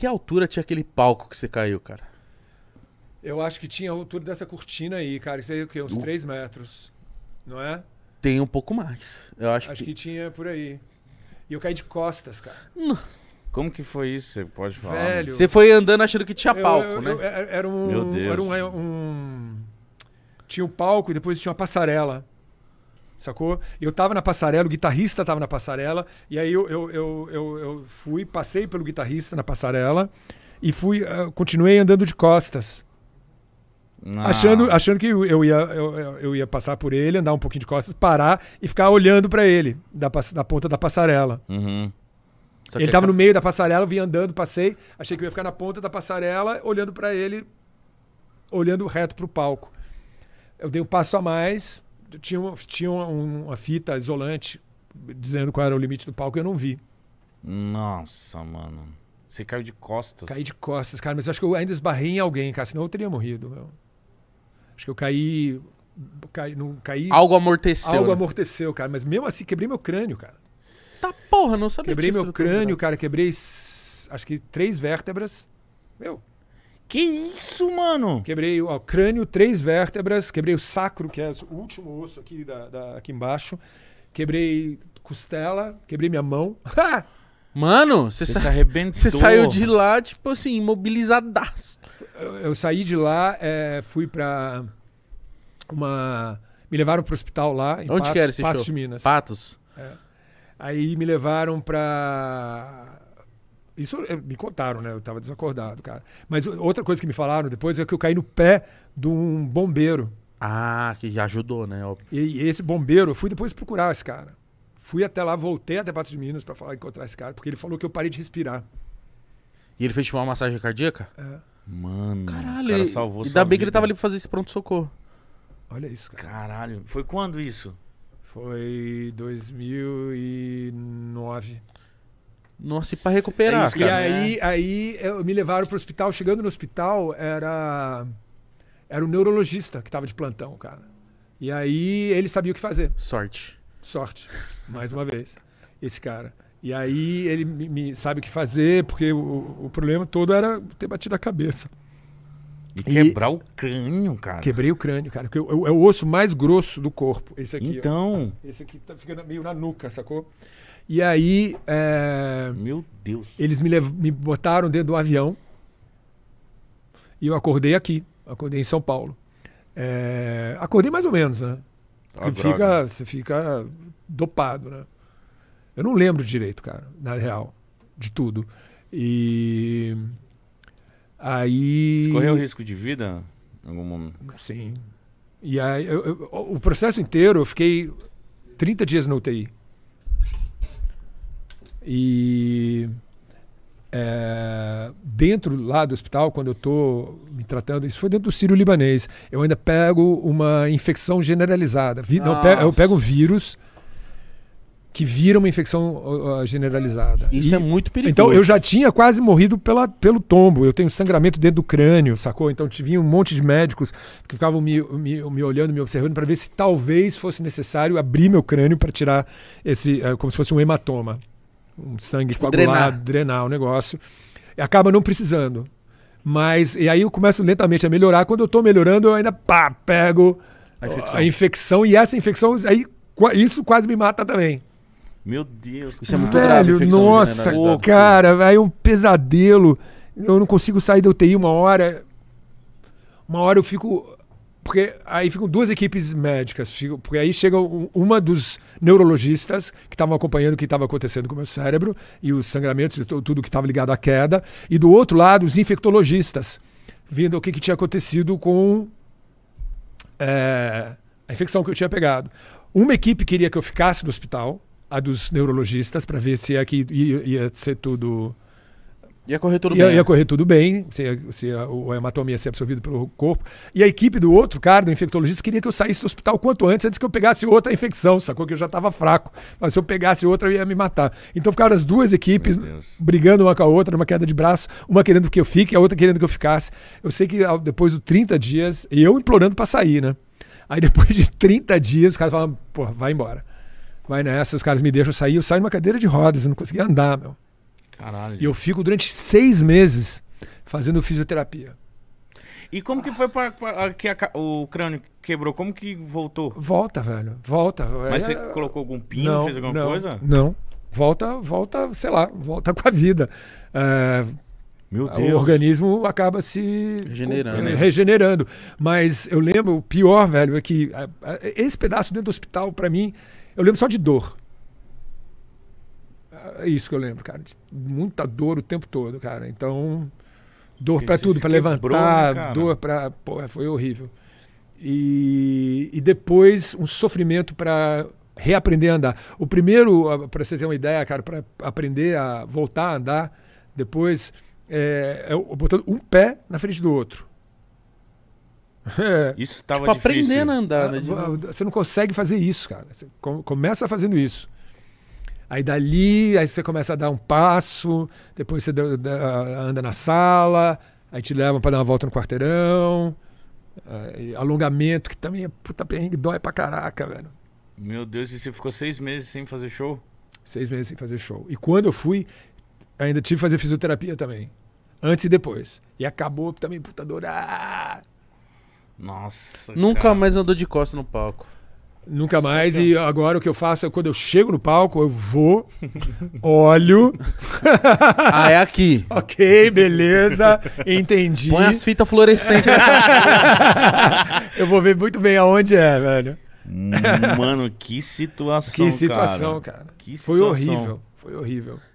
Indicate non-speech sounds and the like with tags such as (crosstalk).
que altura tinha aquele palco que você caiu, cara? Eu acho que tinha a altura dessa cortina aí, cara. Isso aí é o quê? Uns 3 uh. metros, não é? Tem um pouco mais. Eu acho, acho que... que tinha por aí. E eu caí de costas, cara. Não. Como que foi isso? Você pode falar? Né? Velho, você foi andando achando que tinha palco, eu, eu, né? Eu, era um. Meu Deus. Era um, um, tinha um palco e depois tinha uma passarela sacou? Eu tava na passarela, o guitarrista tava na passarela, e aí eu, eu, eu, eu, eu fui, passei pelo guitarrista na passarela e fui, uh, continuei andando de costas. Ah. Achando, achando que eu ia, eu, eu, ia passar por ele, andar um pouquinho de costas, parar e ficar olhando para ele, da, da ponta da passarela. Uhum. Ele é tava no meio da passarela, eu vim andando, passei, achei que eu ia ficar na ponta da passarela, olhando para ele, olhando reto pro palco. Eu dei um passo a mais, tinha, uma, tinha uma, uma fita isolante dizendo qual era o limite do palco, eu não vi. Nossa, mano. Você caiu de costas. Caí de costas, cara, mas acho que eu ainda esbarrei em alguém, cara, senão eu teria morrido. Acho que eu caí. caí não caí. Algo amorteceu. Algo né? amorteceu, cara, mas mesmo assim quebrei meu crânio, cara. Tá porra, não sabia Quebrei meu crânio, cara, quebrei acho que três vértebras. Meu, que isso, mano? Quebrei o crânio, três vértebras, quebrei o sacro, que é o último osso aqui, da, da aqui embaixo. Quebrei costela, quebrei minha mão. Mano, você sa... se arrebentou. Você saiu de lá, tipo assim, imobilizadaço. Eu, eu saí de lá, é, fui pra uma... Me levaram pro hospital lá, em Onde Patos, que era esse Patos show? de Minas. Patos? É. Aí me levaram pra isso é, me contaram, né? Eu estava desacordado, cara. Mas outra coisa que me falaram depois é que eu caí no pé de um bombeiro. Ah, que já ajudou, né? Óbvio. E, e esse bombeiro, eu fui depois procurar esse cara. Fui até lá, voltei até Patos de Minas para falar encontrar esse cara, porque ele falou que eu parei de respirar. E ele fez tipo uma massagem cardíaca? É. Mano, Caralho, o cara salvou Ainda bem vida. que ele tava ali pra fazer esse pronto-socorro. Olha isso, cara. Caralho. Foi quando isso? Foi 2009. Nossa, e para recuperar. É cara, é. e né? aí, eu me levaram para o hospital. Chegando no hospital, era era o um neurologista que estava de plantão, cara. E aí ele sabia o que fazer. Sorte. Sorte, (laughs) mais uma vez, esse cara. E aí ele me, me sabe o que fazer, porque o, o, problema todo era ter batido a cabeça. E quebrar e... o crânio, cara. Quebrei o crânio, cara. é o osso mais grosso do corpo. Esse aqui. Então. Ó, esse aqui tá ficando meio na nuca, sacou? E aí. É, Meu Deus. Eles me, lev- me botaram dentro do avião. E eu acordei aqui. Acordei em São Paulo. É, acordei mais ou menos, né? Ah, fica, você fica dopado, né? Eu não lembro direito, cara, na real, de tudo. E. Aí. correu risco de vida em algum momento? Sim. E aí, eu, eu, o processo inteiro, eu fiquei 30 dias na UTI. E é, dentro lá do hospital, quando eu estou me tratando, isso foi dentro do Sírio Libanês, eu ainda pego uma infecção generalizada. Vi, não, eu pego um vírus que vira uma infecção uh, uh generalizada. Isso é e, é muito perigoso. Então eu já tinha quase morrido pela, pelo tombo. Eu tenho sangramento dentro do crânio, sacou? Então tinha um monte de médicos que ficavam me, me, me olhando, me observando para ver se talvez fosse necessário abrir meu crânio para tirar esse, uh, como se fosse um hematoma um sangue tipo, coagulado, drenar. drenar o negócio. E acaba não precisando. Mas, e aí eu começo lentamente a melhorar. Quando eu estou melhorando, eu ainda pá, pego a infecção. a infecção. E essa infecção, aí, isso quase me mata também. Meu Deus, isso é muito Velho, grave. Né, nossa, cara, aí é um pesadelo. Eu não consigo sair da UTI uma hora. Uma hora eu fico porque aí ficam duas equipes médicas, porque aí chega uma dos neurologistas que estavam acompanhando o que estava acontecendo com o meu cérebro e os sangramentos e tudo que estava ligado à queda, e do outro lado os infectologistas, vendo o que, que tinha acontecido com é, a infecção que eu tinha pegado. Uma equipe queria que eu ficasse no hospital, a dos neurologistas, para ver se aqui é ia, ia ser tudo Ia correr tudo ia, bem. Ia correr tudo bem, se, se a, o, a hematomia ia ser absorvida pelo corpo. E a equipe do outro cara, do infectologista, queria que eu saísse do hospital quanto antes, antes que eu pegasse outra infecção, sacou? Que eu já estava fraco. Mas se eu pegasse outra, eu ia me matar. Então ficaram as duas equipes brigando uma com a outra, numa queda de braço, uma querendo que eu fique, a outra querendo que eu ficasse. Eu sei que depois dos 30 dias, e eu implorando para sair, né? Aí depois de 30 dias, os caras falavam, pô, vai embora. Vai nessa, os caras me deixam sair, eu saio numa cadeira de rodas, eu não conseguia andar, meu. Caralho. E eu fico durante seis meses fazendo fisioterapia. E como que foi para que a, o crânio quebrou? Como que voltou? Volta, velho. Volta. Mas você é... colocou algum pino, não, fez alguma não, coisa? Não. Volta, volta, sei lá, volta com a vida. É... Meu Deus. O organismo acaba se regenerando. É, regenerando. Mas eu lembro, o pior, velho, é que é, é, esse pedaço dentro do hospital, para mim, eu lembro só de dor. É isso que eu lembro, cara. Muita dor o tempo todo, cara. Então, dor para tudo, para né, levantar, né, dor para. Pô, foi horrível. E, e depois um sofrimento para reaprender a andar. O primeiro, para você ter uma ideia, cara, para aprender a voltar a andar, depois é, é botando um pé na frente do outro. (laughs) É. Isso estava tipo, difícil. aprendendo a andar, né? Ah, você não consegue fazer isso, cara. Você começa fazendo isso. Aí dali, aí você começa a dar um passo, depois você anda na sala, aí te levam para dar uma volta no quarteirão. alongamento, que também é puta perrengue, dói pra caraca, velho. Meu Deus, e você ficou seis meses sem fazer show? Seis meses sem fazer show. E quando eu fui, ainda tive que fazer fisioterapia também. Antes e depois. E acabou também, puta, adorar. Ah! Nossa. Nunca cara. mais andou de costas no palco. Nunca mais. Então. E agora o que eu faço é quando eu chego no palco, eu vou, (laughs) olho. ah, é aqui. (laughs) ok, beleza. Entendi. Põe as fitas fluorescentes nessa. (laughs) eu vou ver muito bem aonde é, velho. Hum, mano, que situação. Que situação, cara. cara. Que situação. Foi horrível. Foi horrível.